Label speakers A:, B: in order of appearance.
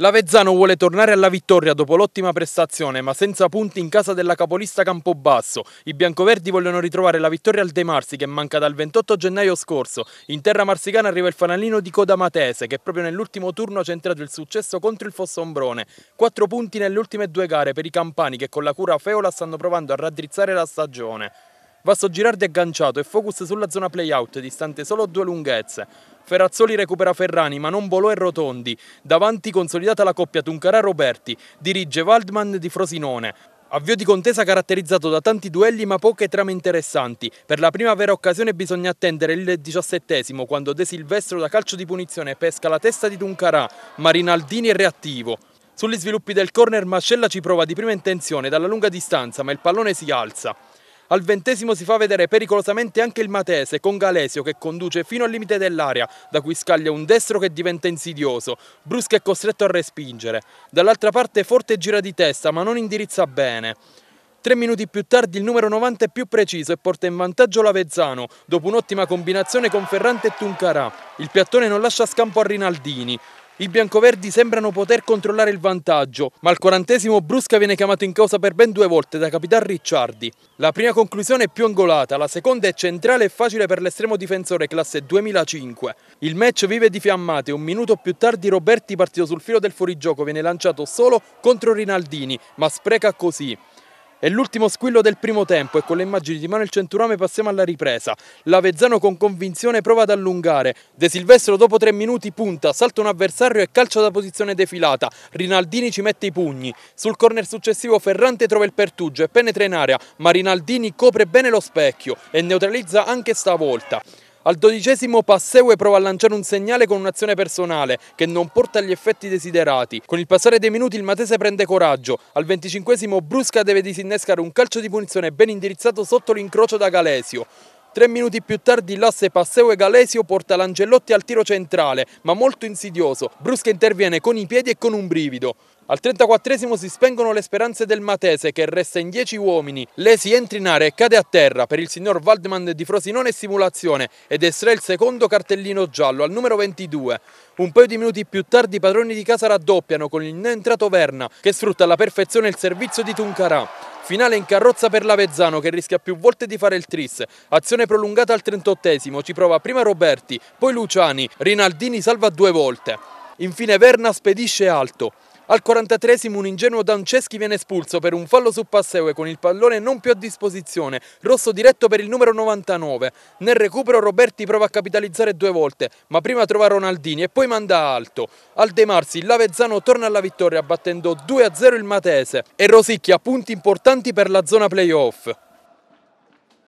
A: L'Avezzano vuole tornare alla vittoria dopo l'ottima prestazione, ma senza punti in casa della capolista Campobasso. I biancoverdi vogliono ritrovare la vittoria al De Marsi, che manca dal 28 gennaio scorso. In terra marsicana arriva il fanalino di Coda Matese, che proprio nell'ultimo turno ha centrato il successo contro il Fossombrone. Quattro punti nelle ultime due gare per i campani, che con la cura Feola stanno provando a raddrizzare la stagione. Vasto Girardi agganciato e focus sulla zona play-out, distante solo due lunghezze. Ferrazzoli recupera Ferrani, ma non Bolò e Rotondi. Davanti consolidata la coppia Tuncarà-Roberti, dirige Waldman di Frosinone. Avvio di contesa caratterizzato da tanti duelli ma poche trame interessanti. Per la prima vera occasione bisogna attendere il diciassettesimo quando De Silvestro da calcio di punizione pesca la testa di Duncarà, ma Rinaldini è reattivo. Sugli sviluppi del corner Mascella ci prova di prima intenzione dalla lunga distanza ma il pallone si alza. Al ventesimo si fa vedere pericolosamente anche il Matese con Galesio che conduce fino al limite dell'area, da cui scaglia un destro che diventa insidioso. Brusca è costretto a respingere. Dall'altra parte Forte gira di testa ma non indirizza bene. Tre minuti più tardi il numero 90 è più preciso e porta in vantaggio l'Avezzano dopo un'ottima combinazione con Ferrante e Tuncarà. Il piattone non lascia scampo a Rinaldini. I biancoverdi sembrano poter controllare il vantaggio, ma al quarantesimo Brusca viene chiamato in causa per ben due volte da Capitan Ricciardi. La prima conclusione è più angolata, la seconda è centrale e facile per l'estremo difensore classe 2005. Il match vive di fiammate, un minuto più tardi Roberti partito sul filo del fuorigioco viene lanciato solo contro Rinaldini, ma spreca così. È l'ultimo squillo del primo tempo e con le immagini di Manuel Centurame passiamo alla ripresa. Lavezzano con convinzione prova ad allungare. De Silvestro dopo tre minuti punta, salta un avversario e calcia da posizione defilata. Rinaldini ci mette i pugni. Sul corner successivo Ferrante trova il pertugio e penetra in area, ma Rinaldini copre bene lo specchio e neutralizza anche stavolta. Al dodicesimo Passeue prova a lanciare un segnale con un'azione personale che non porta gli effetti desiderati. Con il passare dei minuti il Matese prende coraggio. Al venticinquesimo Brusca deve disinnescare un calcio di punizione ben indirizzato sotto l'incrocio da Galesio. Tre minuti più tardi l'asse Passeo e Galesio porta l'Angellotti al tiro centrale, ma molto insidioso. Brusca interviene con i piedi e con un brivido. Al 34 esimo si spengono le speranze del Matese che resta in 10 uomini. Lesi entra in area e cade a terra per il signor Waldman di Frosinone e Simulazione ed estrae il secondo cartellino giallo al numero 22. Un paio di minuti più tardi i padroni di casa raddoppiano con il non entrato Verna che sfrutta alla perfezione il servizio di Tuncarà. Finale in carrozza per l'Avezzano che rischia più volte di fare il tris. Azione prolungata al 38esimo, ci prova prima Roberti, poi Luciani, Rinaldini salva due volte. Infine Verna spedisce alto. Al 43esimo un ingenuo Danceschi viene espulso per un fallo su Passeue con il pallone non più a disposizione, rosso diretto per il numero 99. Nel recupero Roberti prova a capitalizzare due volte, ma prima trova Ronaldini e poi manda alto. Al De Marsi l'Avezzano torna alla vittoria battendo 2-0 il Matese e rosicchia punti importanti per la zona playoff.